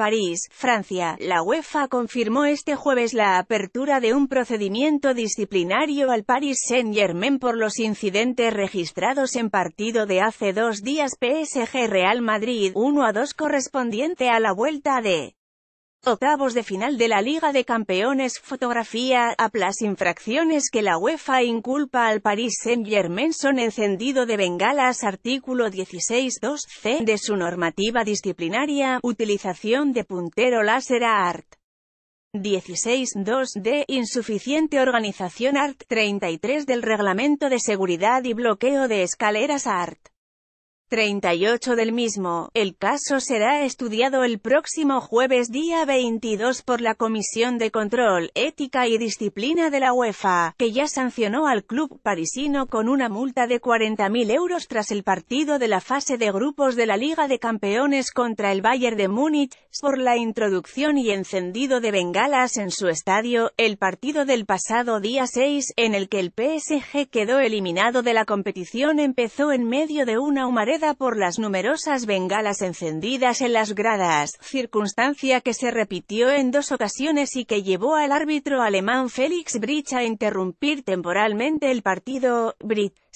París, Francia, la UEFA confirmó este jueves la apertura de un procedimiento disciplinario al Paris Saint-Germain por los incidentes registrados en partido de hace dos días PSG-Real Madrid 1-2 correspondiente a la vuelta de Octavos de final de la Liga de Campeones Fotografía, aplas infracciones que la UEFA inculpa al Paris Saint-Germain son encendido de bengalas artículo 16.2c de su normativa disciplinaria, utilización de puntero láser a art. 16.2d Insuficiente organización art. 33 del Reglamento de Seguridad y Bloqueo de Escaleras art. 38 del mismo. El caso será estudiado el próximo jueves día 22 por la Comisión de Control, Ética y Disciplina de la UEFA, que ya sancionó al club parisino con una multa de 40.000 euros tras el partido de la fase de grupos de la Liga de Campeones contra el Bayern de Múnich, por la introducción y encendido de bengalas en su estadio, el partido del pasado día 6, en el que el PSG quedó eliminado de la competición empezó en medio de una humareda por las numerosas bengalas encendidas en las gradas, circunstancia que se repitió en dos ocasiones y que llevó al árbitro alemán Felix Brich a interrumpir temporalmente el partido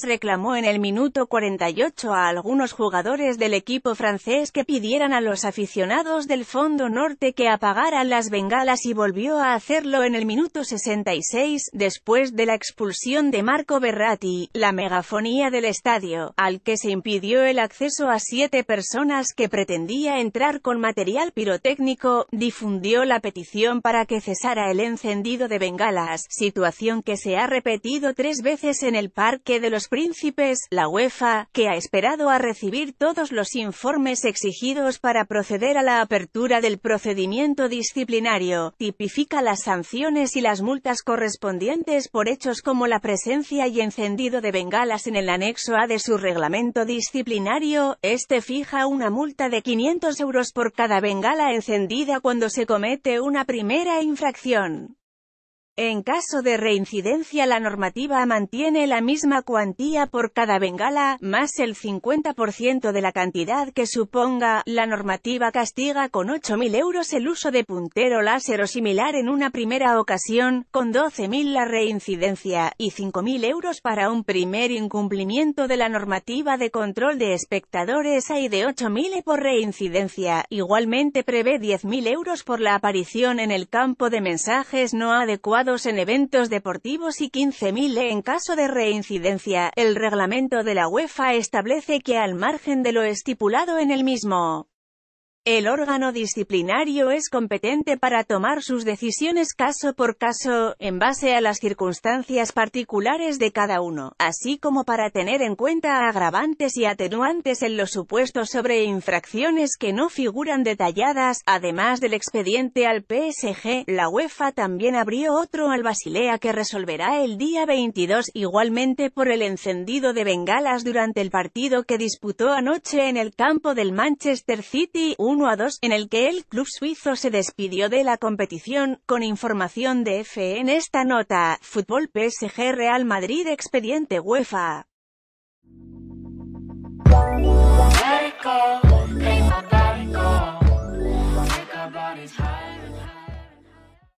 reclamó en el minuto 48 a algunos jugadores del equipo francés que pidieran a los aficionados del Fondo Norte que apagaran las bengalas y volvió a hacerlo en el minuto 66, después de la expulsión de Marco Berratti, la megafonía del estadio, al que se impidió el acceso a siete personas que pretendía entrar con material pirotécnico, difundió la petición para que cesara el encendido de bengalas, situación que se ha repetido tres veces en el Parque de los príncipes, la UEFA, que ha esperado a recibir todos los informes exigidos para proceder a la apertura del procedimiento disciplinario, tipifica las sanciones y las multas correspondientes por hechos como la presencia y encendido de bengalas en el anexo A de su reglamento disciplinario, este fija una multa de 500 euros por cada bengala encendida cuando se comete una primera infracción. En caso de reincidencia la normativa mantiene la misma cuantía por cada bengala, más el 50% de la cantidad que suponga, la normativa castiga con 8.000 euros el uso de puntero láser o similar en una primera ocasión, con 12.000 la reincidencia, y 5.000 euros para un primer incumplimiento de la normativa de control de espectadores hay de 8.000 por reincidencia, igualmente prevé 10.000 euros por la aparición en el campo de mensajes no adecuados en eventos deportivos y 15.000 en caso de reincidencia. El reglamento de la UEFA establece que al margen de lo estipulado en el mismo el órgano disciplinario es competente para tomar sus decisiones caso por caso, en base a las circunstancias particulares de cada uno, así como para tener en cuenta agravantes y atenuantes en los supuestos sobre infracciones que no figuran detalladas. Además del expediente al PSG, la UEFA también abrió otro al Basilea que resolverá el día 22 igualmente por el encendido de bengalas durante el partido que disputó anoche en el campo del Manchester City en el que el club suizo se despidió de la competición, con información de F en esta nota, Fútbol PSG Real Madrid Expediente UEFA.